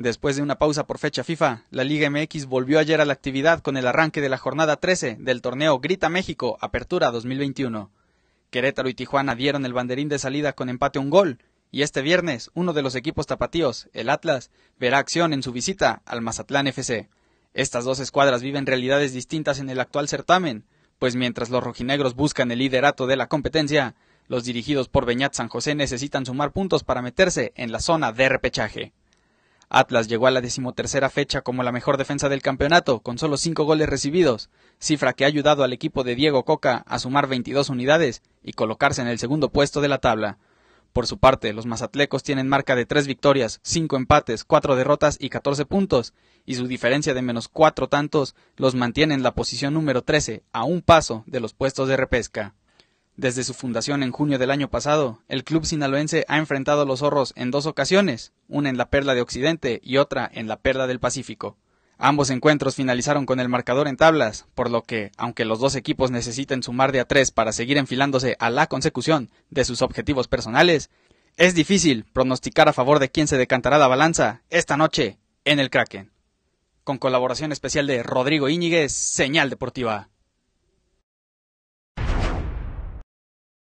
Después de una pausa por fecha FIFA, la Liga MX volvió ayer a la actividad con el arranque de la jornada 13 del torneo Grita México Apertura 2021. Querétaro y Tijuana dieron el banderín de salida con empate a un gol, y este viernes uno de los equipos tapatíos, el Atlas, verá acción en su visita al Mazatlán FC. Estas dos escuadras viven realidades distintas en el actual certamen, pues mientras los rojinegros buscan el liderato de la competencia, los dirigidos por Beñat San José necesitan sumar puntos para meterse en la zona de repechaje. Atlas llegó a la decimotercera fecha como la mejor defensa del campeonato, con solo cinco goles recibidos, cifra que ha ayudado al equipo de Diego Coca a sumar 22 unidades y colocarse en el segundo puesto de la tabla. Por su parte, los mazatlecos tienen marca de tres victorias, cinco empates, cuatro derrotas y 14 puntos, y su diferencia de menos cuatro tantos los mantiene en la posición número 13, a un paso de los puestos de repesca. Desde su fundación en junio del año pasado, el club sinaloense ha enfrentado a los zorros en dos ocasiones, una en la Perla de Occidente y otra en la Perla del Pacífico. Ambos encuentros finalizaron con el marcador en tablas, por lo que, aunque los dos equipos necesiten sumar de a tres para seguir enfilándose a la consecución de sus objetivos personales, es difícil pronosticar a favor de quién se decantará la balanza esta noche en el Kraken. Con colaboración especial de Rodrigo Íñiguez, Señal Deportiva.